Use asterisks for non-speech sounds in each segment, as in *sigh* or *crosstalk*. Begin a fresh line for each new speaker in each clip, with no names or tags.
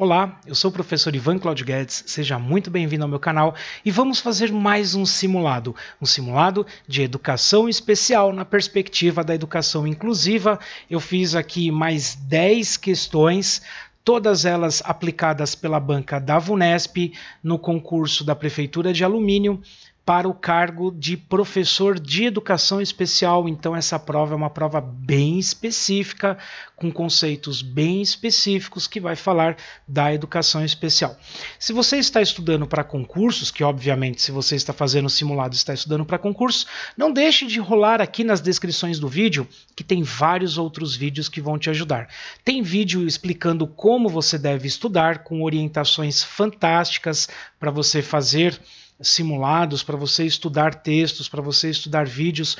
Olá, eu sou o professor Ivan Claudio Guedes, seja muito bem-vindo ao meu canal e vamos fazer mais um simulado, um simulado de educação especial na perspectiva da educação inclusiva. Eu fiz aqui mais 10 questões todas elas aplicadas pela banca da VUNESP no concurso da Prefeitura de Alumínio para o cargo de professor de educação especial. Então, essa prova é uma prova bem específica, com conceitos bem específicos que vai falar da educação especial. Se você está estudando para concursos, que obviamente, se você está fazendo simulado, está estudando para concursos, não deixe de rolar aqui nas descrições do vídeo, que tem vários outros vídeos que vão te ajudar. Tem vídeo explicando como você deve estudar, com orientações fantásticas para você fazer simulados, para você estudar textos, para você estudar vídeos,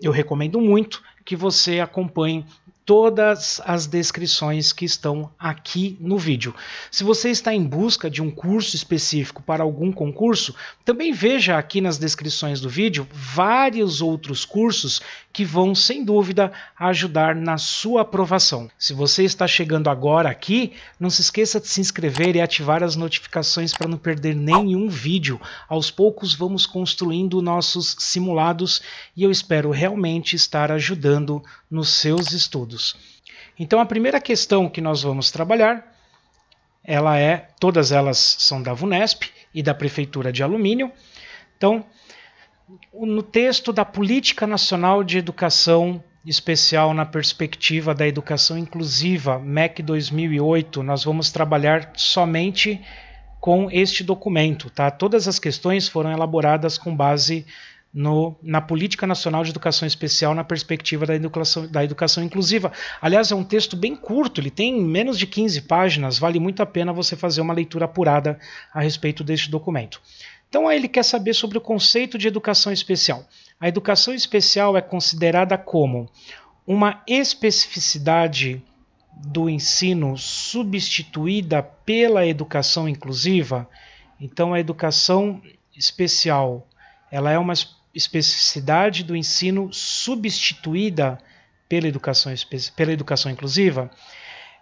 eu recomendo muito que você acompanhe todas as descrições que estão aqui no vídeo. Se você está em busca de um curso específico para algum concurso, também veja aqui nas descrições do vídeo vários outros cursos que vão, sem dúvida, ajudar na sua aprovação. Se você está chegando agora aqui, não se esqueça de se inscrever e ativar as notificações para não perder nenhum vídeo. Aos poucos vamos construindo nossos simulados e eu espero realmente estar ajudando nos seus estudos. Então a primeira questão que nós vamos trabalhar, ela é, todas elas são da VUNESP e da Prefeitura de Alumínio. Então, no texto da Política Nacional de Educação Especial na Perspectiva da Educação Inclusiva, MEC 2008, nós vamos trabalhar somente com este documento, tá? Todas as questões foram elaboradas com base no, na Política Nacional de Educação Especial na perspectiva da educação, da educação inclusiva. Aliás, é um texto bem curto, ele tem menos de 15 páginas, vale muito a pena você fazer uma leitura apurada a respeito deste documento. Então, aí ele quer saber sobre o conceito de educação especial. A educação especial é considerada como uma especificidade do ensino substituída pela educação inclusiva. Então, a educação especial ela é uma especificidade do ensino substituída pela educação, pela educação inclusiva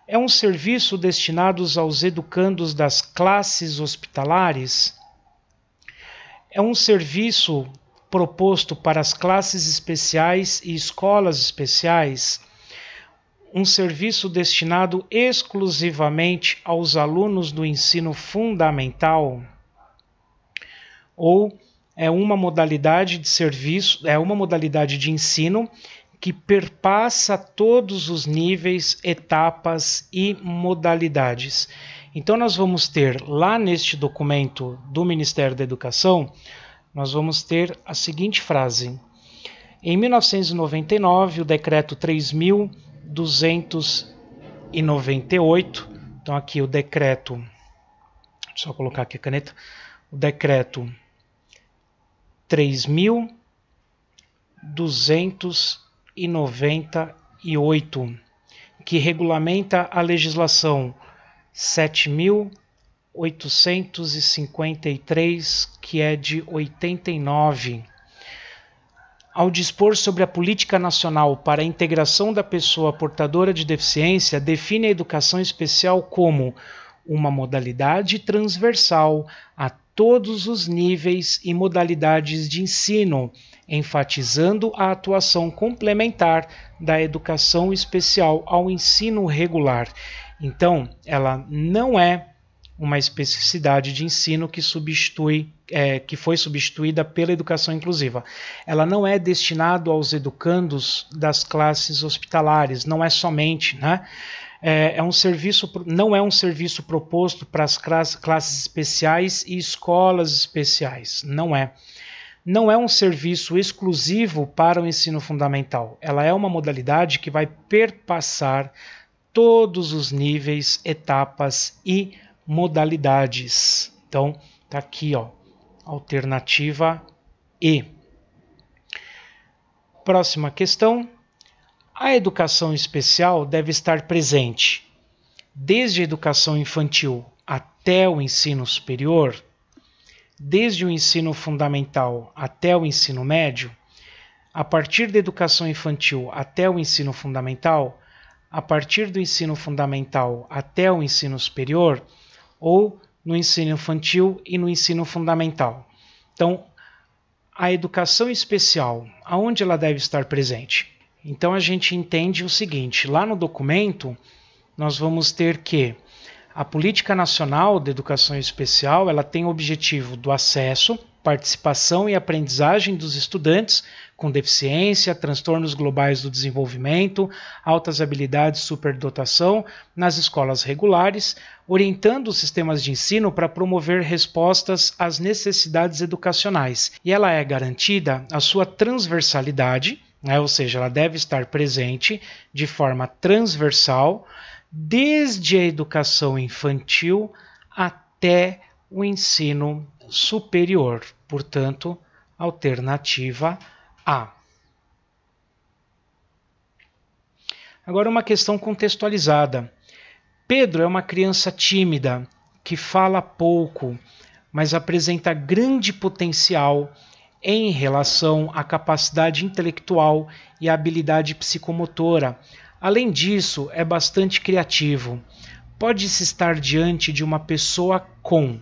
é um serviço destinado aos educandos das classes hospitalares, é um serviço proposto para as classes especiais e escolas especiais, um serviço destinado exclusivamente aos alunos do ensino fundamental, ou é uma modalidade de serviço, é uma modalidade de ensino que perpassa todos os níveis, etapas e modalidades. Então nós vamos ter lá neste documento do Ministério da Educação, nós vamos ter a seguinte frase: em 1999, o decreto 3298, então aqui o decreto, só colocar aqui a caneta, o decreto 3.298, que regulamenta a legislação 7.853, que é de 89. Ao dispor sobre a Política Nacional para a Integração da Pessoa Portadora de Deficiência, define a educação especial como uma modalidade transversal a todos os níveis e modalidades de ensino, enfatizando a atuação complementar da educação especial ao ensino regular. Então, ela não é uma especificidade de ensino que substitui é, que foi substituída pela educação inclusiva. Ela não é destinada aos educandos das classes hospitalares, não é somente, né? é, é um serviço, não é um serviço proposto para as classes especiais e escolas especiais, não é. Não é um serviço exclusivo para o ensino fundamental. Ela é uma modalidade que vai perpassar todos os níveis, etapas e modalidades. Então, tá aqui, ó, alternativa E. Próxima questão. A educação especial deve estar presente, desde a educação infantil até o ensino superior, desde o ensino fundamental até o ensino médio, a partir da educação infantil até o ensino fundamental, a partir do ensino fundamental até o ensino superior, ou no ensino infantil e no ensino fundamental. Então, a educação especial, aonde ela deve estar presente? Então a gente entende o seguinte: lá no documento, nós vamos ter que a Política Nacional de Educação Especial ela tem o objetivo do acesso, participação e aprendizagem dos estudantes com deficiência, transtornos globais do desenvolvimento, altas habilidades, superdotação nas escolas regulares, orientando os sistemas de ensino para promover respostas às necessidades educacionais. E ela é garantida a sua transversalidade né? Ou seja, ela deve estar presente de forma transversal desde a educação infantil até o ensino superior. Portanto, alternativa A. Agora, uma questão contextualizada. Pedro é uma criança tímida que fala pouco, mas apresenta grande potencial em relação à capacidade intelectual e à habilidade psicomotora. Além disso, é bastante criativo. Pode-se estar diante de uma pessoa com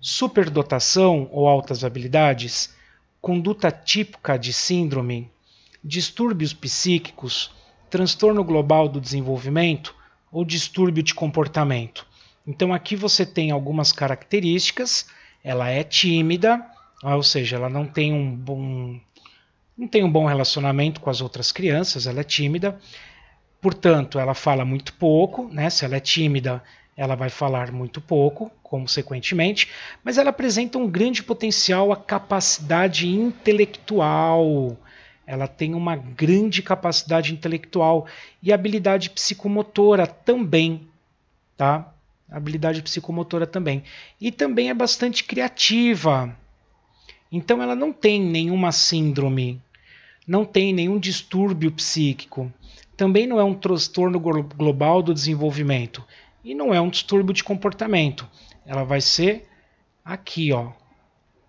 superdotação ou altas habilidades, conduta típica de síndrome, distúrbios psíquicos, transtorno global do desenvolvimento ou distúrbio de comportamento. Então aqui você tem algumas características. Ela é tímida, ah, ou seja, ela não tem um bom não tem um bom relacionamento com as outras crianças, ela é tímida. Portanto, ela fala muito pouco, né? Se ela é tímida, ela vai falar muito pouco, consequentemente, mas ela apresenta um grande potencial, a capacidade intelectual. Ela tem uma grande capacidade intelectual e habilidade psicomotora também, tá? Habilidade psicomotora também. E também é bastante criativa, então ela não tem nenhuma síndrome, não tem nenhum distúrbio psíquico, também não é um transtorno global do desenvolvimento e não é um distúrbio de comportamento. Ela vai ser aqui, ó,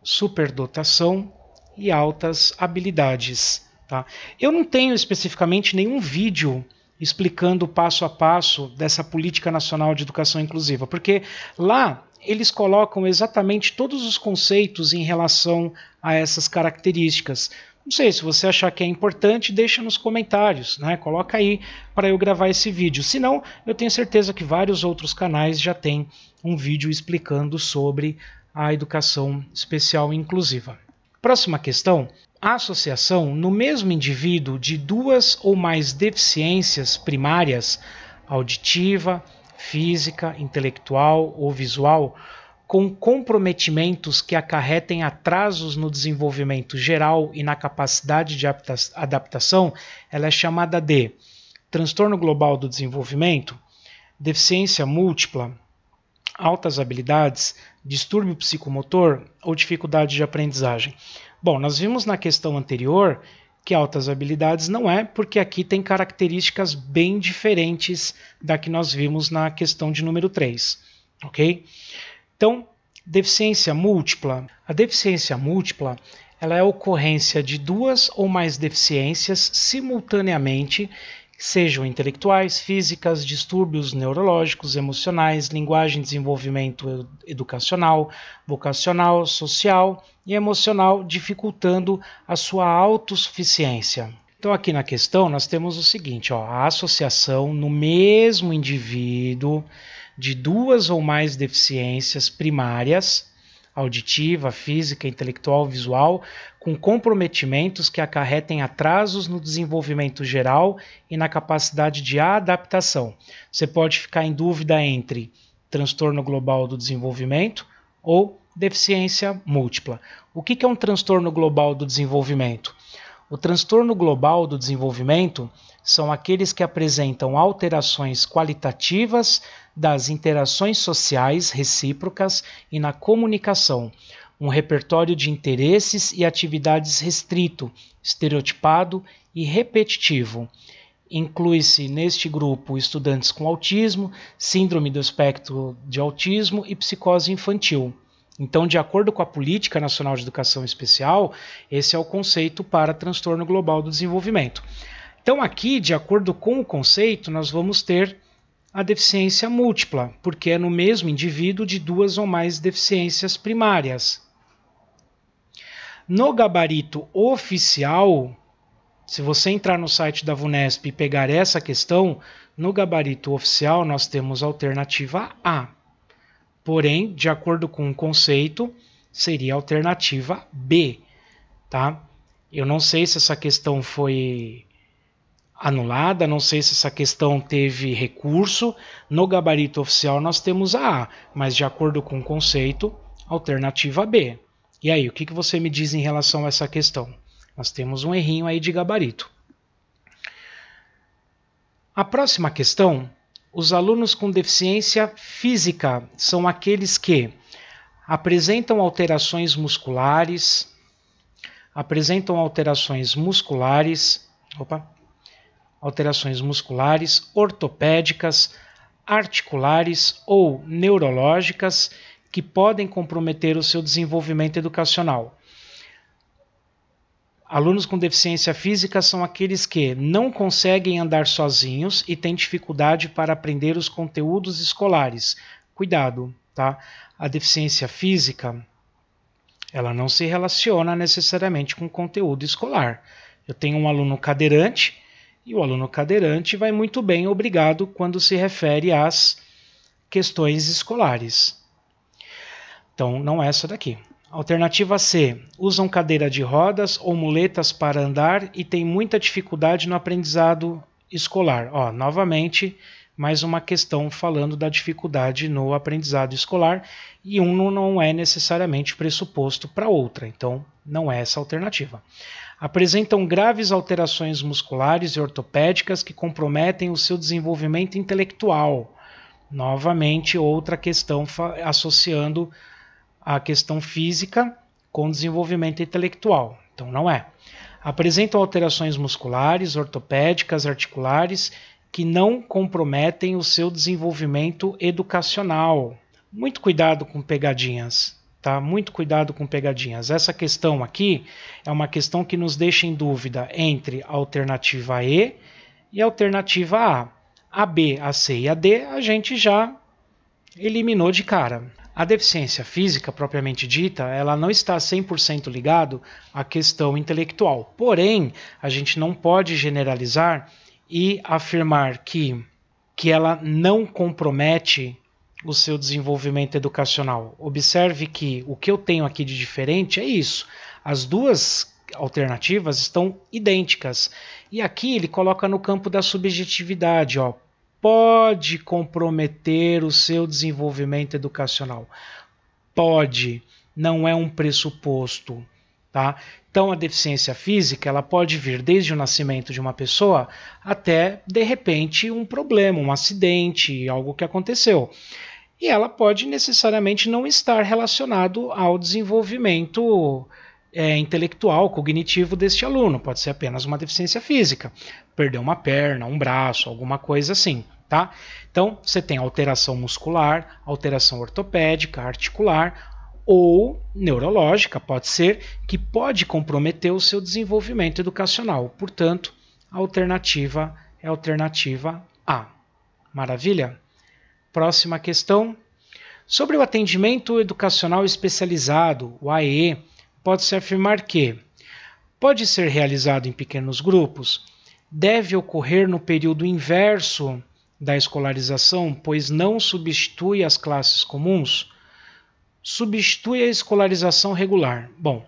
superdotação e altas habilidades. Tá? Eu não tenho especificamente nenhum vídeo explicando passo a passo dessa política nacional de educação inclusiva, porque lá eles colocam exatamente todos os conceitos em relação a essas características. Não sei, se você achar que é importante, deixa nos comentários, né? Coloca aí para eu gravar esse vídeo. Se não, eu tenho certeza que vários outros canais já têm um vídeo explicando sobre a educação especial inclusiva. Próxima questão: a associação no mesmo indivíduo de duas ou mais deficiências primárias, auditiva, física, intelectual ou visual, com comprometimentos que acarretem atrasos no desenvolvimento geral e na capacidade de adaptação, ela é chamada de transtorno global do desenvolvimento, deficiência múltipla, altas habilidades, distúrbio psicomotor ou dificuldade de aprendizagem. Bom, nós vimos na questão anterior que altas habilidades não é, porque aqui tem características bem diferentes da que nós vimos na questão de número 3, ok? Então, deficiência múltipla. A deficiência múltipla ela é a ocorrência de duas ou mais deficiências simultaneamente sejam intelectuais, físicas, distúrbios neurológicos, emocionais, linguagem, desenvolvimento educacional, vocacional, social e emocional, dificultando a sua autossuficiência. Então, aqui na questão, nós temos o seguinte: ó, a associação no mesmo indivíduo de duas ou mais deficiências primárias auditiva, física, intelectual, visual, com comprometimentos que acarretem atrasos no desenvolvimento geral e na capacidade de adaptação. Você pode ficar em dúvida entre transtorno global do desenvolvimento ou deficiência múltipla. O que é um transtorno global do desenvolvimento? O transtorno global do desenvolvimento são aqueles que apresentam alterações qualitativas das interações sociais recíprocas e na comunicação, um repertório de interesses e atividades restrito, estereotipado e repetitivo. Inclui-se neste grupo estudantes com autismo, síndrome do espectro de autismo e psicose infantil. Então, de acordo com a Política Nacional de Educação Especial, esse é o conceito para transtorno global do desenvolvimento. Então, aqui, de acordo com o conceito, nós vamos ter a deficiência múltipla, porque é no mesmo indivíduo de duas ou mais deficiências primárias. No gabarito oficial, se você entrar no site da VUNESP e pegar essa questão, no gabarito oficial nós temos a alternativa A. Porém, de acordo com o conceito, seria a alternativa B, tá? Eu não sei se essa questão foi anulada, não sei se essa questão teve recurso. No gabarito oficial nós temos a A, mas de acordo com o conceito, alternativa B. E aí, o que, que você me diz em relação a essa questão? Nós temos um errinho aí de gabarito. A próxima questão: os alunos com deficiência física são aqueles que apresentam alterações musculares, apresentam alterações musculares, opa, alterações musculares, ortopédicas, articulares ou neurológicas que podem comprometer o seu desenvolvimento educacional. Alunos com deficiência física são aqueles que não conseguem andar sozinhos e têm dificuldade para aprender os conteúdos escolares. Cuidado, tá? A deficiência física ela não se relaciona necessariamente com conteúdo escolar. Eu tenho um aluno cadeirante e o aluno cadeirante vai muito bem, obrigado, quando se refere às questões escolares. Então, não é essa daqui. Alternativa C. Usam cadeira de rodas ou muletas para andar e têm muita dificuldade no aprendizado escolar. Ó, novamente, mais uma questão falando da dificuldade no aprendizado escolar e um não é necessariamente pressuposto para outra, então não é essa alternativa apresentam graves alterações musculares e ortopédicas que comprometem o seu desenvolvimento intelectual. Novamente, outra questão associando a questão física com desenvolvimento intelectual. Então, não é. Apresentam alterações musculares, ortopédicas, articulares que não comprometem o seu desenvolvimento educacional. Muito cuidado com pegadinhas. Tá? Muito cuidado com pegadinhas. Essa questão aqui é uma questão que nos deixa em dúvida entre a alternativa E e a alternativa A. A B, a C e a D a gente já eliminou de cara. A deficiência física propriamente dita, ela não está 100% ligado à questão intelectual. Porém, a gente não pode generalizar e afirmar que que ela não compromete o seu desenvolvimento educacional. Observe que o que eu tenho aqui de diferente é isso. As duas alternativas estão idênticas. E aqui ele coloca no campo da subjetividade, ó. Pode comprometer o seu desenvolvimento educacional. Pode, não é um pressuposto, tá? Então a deficiência física, ela pode vir desde o nascimento de uma pessoa até de repente um problema, um acidente, algo que aconteceu e ela pode necessariamente não estar relacionado ao desenvolvimento é, intelectual, cognitivo deste aluno. Pode ser apenas uma deficiência física, perder uma perna, um braço, alguma coisa assim. Tá? Então, você tem alteração muscular, alteração ortopédica, articular ou neurológica, pode ser, que pode comprometer o seu desenvolvimento educacional. Portanto, a alternativa é a alternativa A. Maravilha? Próxima questão. Sobre o atendimento educacional especializado, o AE, pode-se afirmar que pode ser realizado em pequenos grupos, deve ocorrer no período inverso da escolarização, pois não substitui as classes comuns, substitui a escolarização regular. Bom,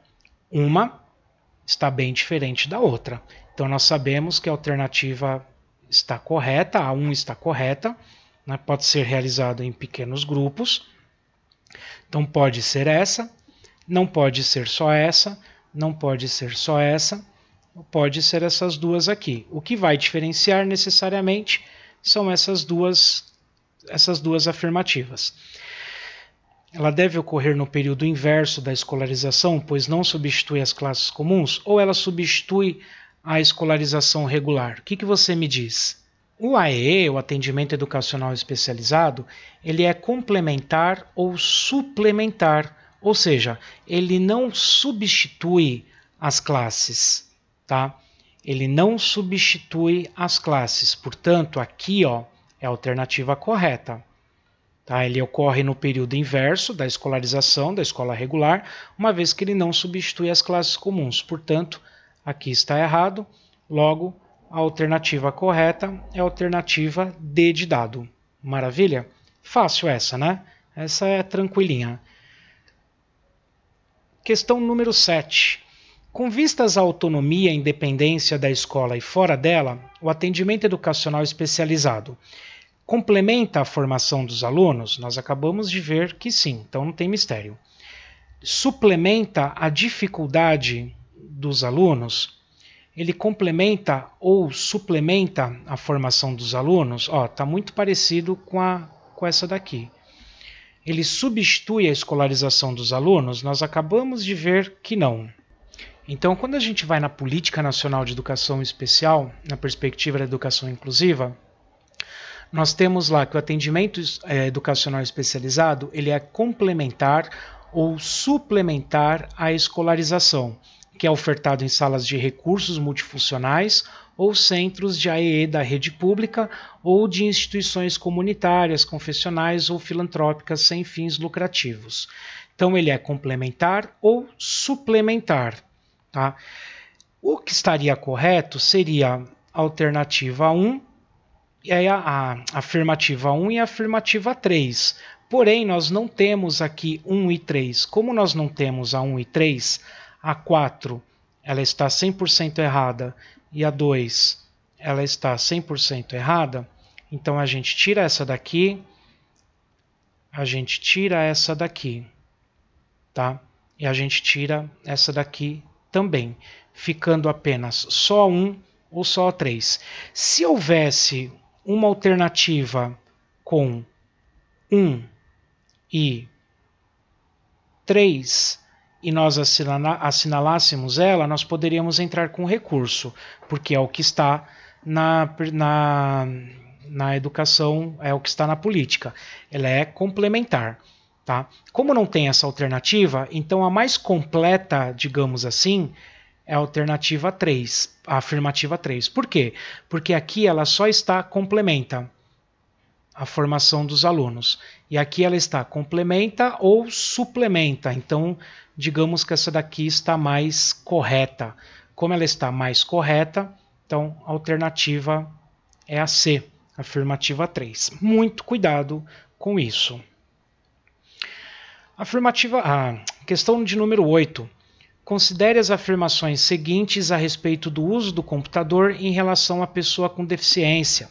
uma está bem diferente da outra. Então nós sabemos que a alternativa está correta, a 1 um está correta né, pode ser realizado em pequenos grupos. Então pode ser essa, não pode ser só essa, não pode ser só essa, pode ser essas duas aqui. O que vai diferenciar necessariamente são essas duas, essas duas afirmativas. Ela deve ocorrer no período inverso da escolarização, pois não substitui as classes comuns, ou ela substitui a escolarização regular? O que, que você me diz? O AE, o atendimento educacional especializado, ele é complementar ou suplementar, ou seja, ele não substitui as classes, tá? Ele não substitui as classes. Portanto, aqui, ó, é a alternativa correta. Tá? Ele ocorre no período inverso da escolarização da escola regular, uma vez que ele não substitui as classes comuns. Portanto, aqui está errado. Logo, a alternativa correta é a alternativa D de dado. Maravilha? Fácil essa, né? Essa é tranquilinha. Questão número 7. Com vistas à autonomia e independência da escola e fora dela, o atendimento educacional especializado complementa a formação dos alunos? Nós acabamos de ver que sim, então não tem mistério. Suplementa a dificuldade dos alunos? ele complementa ou suplementa a formação dos alunos, ó, tá muito parecido com a com essa daqui. Ele substitui a escolarização dos alunos? Nós acabamos de ver que não. Então, quando a gente vai na Política Nacional de Educação Especial, na perspectiva da educação inclusiva, nós temos lá que o atendimento é, educacional especializado ele é complementar ou suplementar a escolarização que é ofertado em salas de recursos multifuncionais ou centros de AEE da rede pública ou de instituições comunitárias, confessionais ou filantrópicas sem fins lucrativos. Então, ele é complementar ou suplementar. Tá? O que estaria correto seria alternativa 1, é a, afirmativa 1 e a afirmativa 3. Porém, nós não temos aqui 1 e 3. Como nós não temos a 1 e 3, a 4 ela está 100% errada e a 2 ela está 100% errada, então a gente tira essa daqui, a gente tira essa daqui, tá? E a gente tira essa daqui também, ficando apenas só a 1 ou só a 3. Se houvesse uma alternativa com 1 e 3, e nós assinalássemos ela, nós poderíamos entrar com recurso, porque é o que está na, na, na educação, é o que está na política. Ela é complementar. Tá? Como não tem essa alternativa, então a mais completa, digamos assim, é a alternativa 3, a afirmativa 3. Por quê? Porque aqui ela só está complementa a formação dos alunos. E aqui ela está complementa ou suplementa. Então, digamos que essa daqui está mais correta. Como ela está mais correta, então a alternativa é a C, afirmativa 3. Muito cuidado com isso. Afirmativa A, ah, questão de número 8. Considere as afirmações seguintes a respeito do uso do computador em relação à pessoa com deficiência.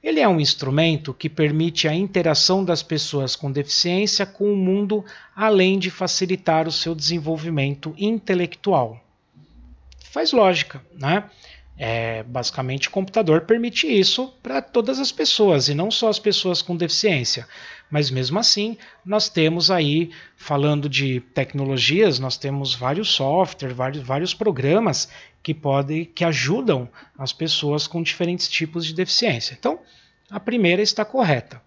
Ele é um instrumento que permite a interação das pessoas com deficiência com o mundo, além de facilitar o seu desenvolvimento intelectual. Faz lógica, né? É, basicamente, o computador permite isso para todas as pessoas e não só as pessoas com deficiência. Mas mesmo assim, nós temos aí, falando de tecnologias, nós temos vários softwares, vários, vários programas que podem, que ajudam as pessoas com diferentes tipos de deficiência. Então, a primeira está correta.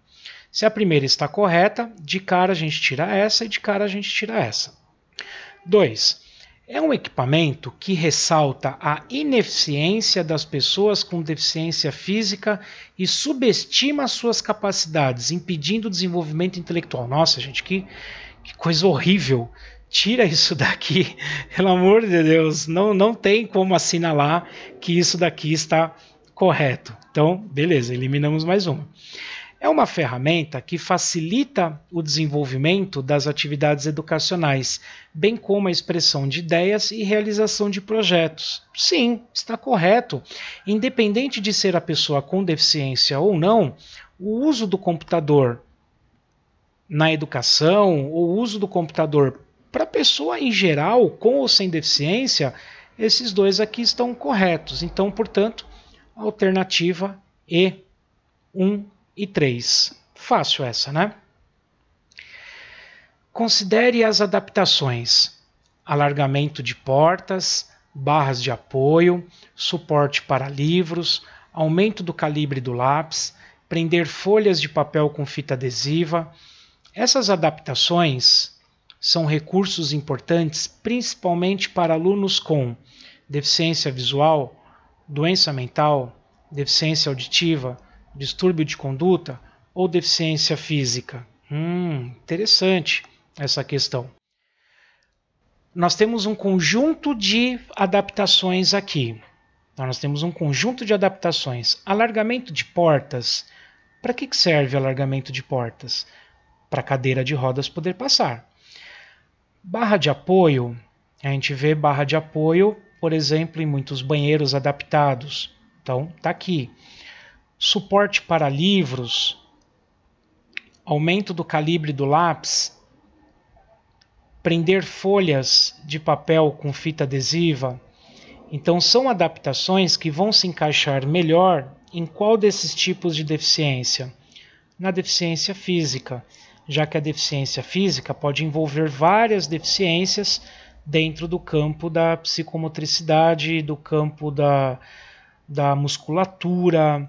Se a primeira está correta, de cara a gente tira essa e de cara a gente tira essa. 2 é um equipamento que ressalta a ineficiência das pessoas com deficiência física e subestima suas capacidades, impedindo o desenvolvimento intelectual. Nossa, gente, que, que coisa horrível. Tira isso daqui, *laughs* pelo amor de Deus. Não, não tem como assinalar que isso daqui está correto. Então, beleza, eliminamos mais uma. É uma ferramenta que facilita o desenvolvimento das atividades educacionais, bem como a expressão de ideias e realização de projetos. Sim, está correto. Independente de ser a pessoa com deficiência ou não, o uso do computador na educação, ou o uso do computador para a pessoa em geral, com ou sem deficiência, esses dois aqui estão corretos. Então, portanto, alternativa E1 e 3. Fácil essa, né? Considere as adaptações: alargamento de portas, barras de apoio, suporte para livros, aumento do calibre do lápis, prender folhas de papel com fita adesiva. Essas adaptações são recursos importantes principalmente para alunos com deficiência visual, doença mental, deficiência auditiva distúrbio de conduta ou deficiência física? Hum, interessante essa questão. Nós temos um conjunto de adaptações aqui. Então, nós temos um conjunto de adaptações. Alargamento de portas. Para que, que serve alargamento de portas? Para a cadeira de rodas poder passar. Barra de apoio. A gente vê barra de apoio, por exemplo, em muitos banheiros adaptados. Então, está aqui suporte para livros, aumento do calibre do lápis, prender folhas de papel com fita adesiva. Então, são adaptações que vão se encaixar melhor em qual desses tipos de deficiência? Na deficiência física, já que a deficiência física pode envolver várias deficiências dentro do campo da psicomotricidade, do campo da, da musculatura,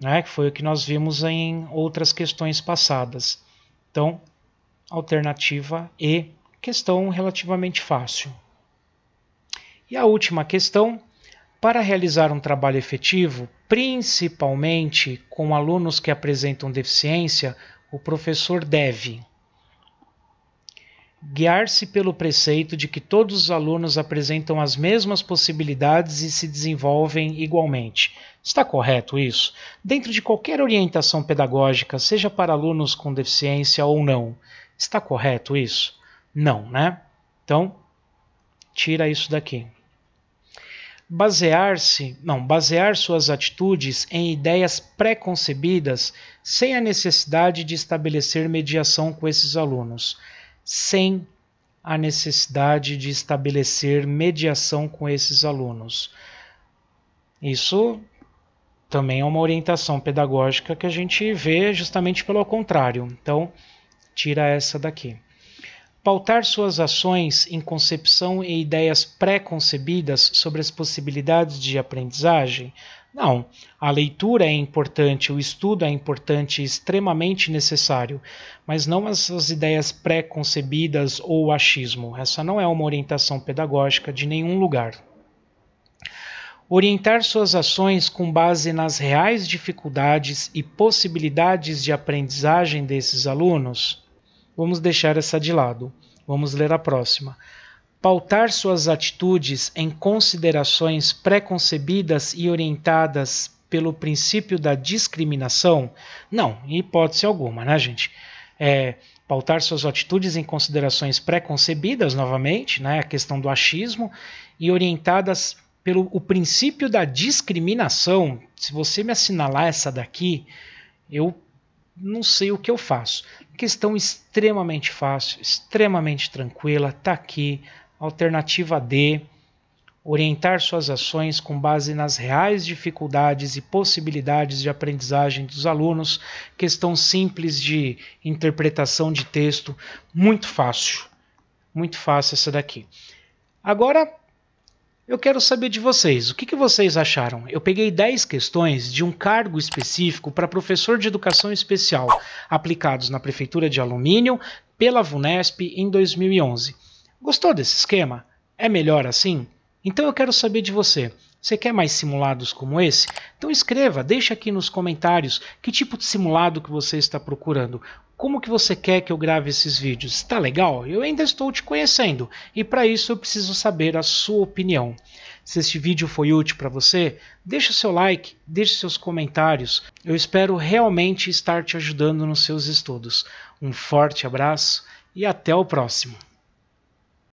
né, que foi o que nós vimos em outras questões passadas. Então, alternativa E, questão relativamente fácil. E a última questão, para realizar um trabalho efetivo, principalmente com alunos que apresentam deficiência, o professor deve guiar-se pelo preceito de que todos os alunos apresentam as mesmas possibilidades e se desenvolvem igualmente. Está correto isso? Dentro de qualquer orientação pedagógica, seja para alunos com deficiência ou não, está correto isso? Não, né? Então, tira isso daqui. Basear-se, não, basear suas atitudes em ideias pré-concebidas sem a necessidade de estabelecer mediação com esses alunos sem a necessidade de estabelecer mediação com esses alunos. Isso também é uma orientação pedagógica que a gente vê justamente pelo contrário. Então, tira essa daqui. Pautar suas ações em concepção e ideias pré-concebidas sobre as possibilidades de aprendizagem não, a leitura é importante, o estudo é importante, extremamente necessário, mas não as ideias pré-concebidas ou achismo. Essa não é uma orientação pedagógica de nenhum lugar. Orientar suas ações com base nas reais dificuldades e possibilidades de aprendizagem desses alunos? Vamos deixar essa de lado. Vamos ler a próxima pautar suas atitudes em considerações preconcebidas e orientadas pelo princípio da discriminação? Não, em hipótese alguma, né, gente? É, pautar suas atitudes em considerações preconcebidas, novamente, né, a questão do achismo, e orientadas pelo o princípio da discriminação. Se você me assinalar essa daqui, eu não sei o que eu faço. Questão extremamente fácil, extremamente tranquila, tá aqui, Alternativa D. Orientar suas ações com base nas reais dificuldades e possibilidades de aprendizagem dos alunos, questão simples de interpretação de texto, muito fácil. Muito fácil essa daqui. Agora, eu quero saber de vocês, o que, que, vocês acharam? Eu peguei 10 questões de um cargo específico para professor de educação especial, aplicados na Prefeitura de Alumínio, pela VUNESP, em 2011. Gostou desse esquema? É melhor assim? Então eu quero saber de você. Você quer mais simulados como esse? Então escreva, deixe aqui nos comentários que tipo de simulado que você está procurando. Como que você quer que eu grave esses vídeos? Está legal? Eu ainda estou te conhecendo e para isso eu preciso saber a sua opinião. Se este vídeo foi útil para você, deixe o seu like, deixe seus comentários. Eu espero realmente estar te ajudando nos seus estudos. Um forte abraço e até o próximo.